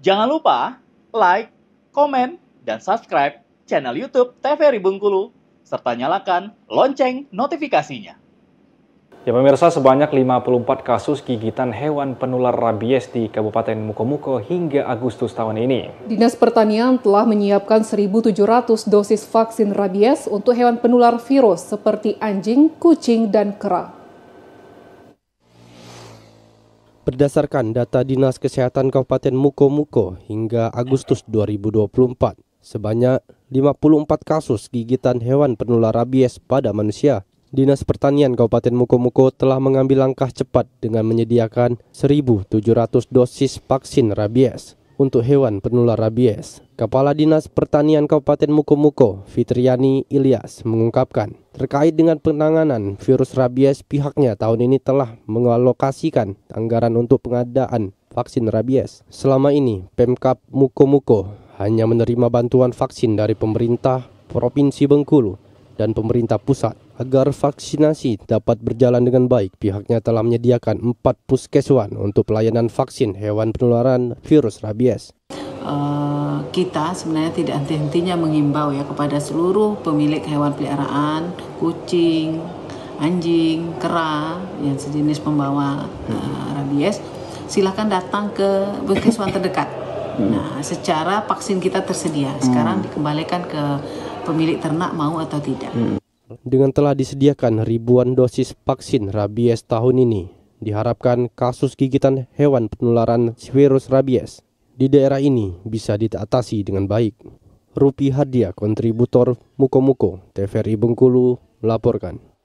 Jangan lupa like, komen, dan subscribe channel YouTube TVRI Bengkulu, serta nyalakan lonceng notifikasinya. Ya pemirsa, sebanyak 54 kasus gigitan hewan penular rabies di Kabupaten Mukomuko hingga Agustus tahun ini. Dinas Pertanian telah menyiapkan 1.700 dosis vaksin rabies untuk hewan penular virus seperti anjing, kucing, dan kera. Berdasarkan data Dinas Kesehatan Kabupaten Muko-Muko hingga Agustus 2024, sebanyak 54 kasus gigitan hewan penular rabies pada manusia. Dinas Pertanian Kabupaten Muko-Muko telah mengambil langkah cepat dengan menyediakan 1.700 dosis vaksin rabies untuk hewan penular rabies. Kepala Dinas Pertanian Kabupaten Mukomuko, Fitriani Ilyas, mengungkapkan terkait dengan penanganan virus rabies pihaknya tahun ini telah mengalokasikan anggaran untuk pengadaan vaksin rabies. Selama ini, Pemkap Mukomuko hanya menerima bantuan vaksin dari pemerintah Provinsi Bengkulu dan pemerintah pusat. Agar vaksinasi dapat berjalan dengan baik, pihaknya telah menyediakan 4 puskeswan untuk pelayanan vaksin hewan penularan virus rabies. Uh, kita sebenarnya tidak henti-hentinya mengimbau ya kepada seluruh pemilik hewan peliharaan, kucing, anjing, kera yang sejenis pembawa uh, rabies, silakan datang ke puskeswan terdekat. Hmm. Nah, secara vaksin kita tersedia. Sekarang hmm. dikembalikan ke pemilik ternak mau atau tidak. Hmm. Dengan telah disediakan ribuan dosis vaksin rabies tahun ini, diharapkan kasus gigitan hewan penularan virus rabies di daerah ini bisa diatasi dengan baik. Rupi Hadia, kontributor Mukomuko, Muko, TVRI Bengkulu, melaporkan.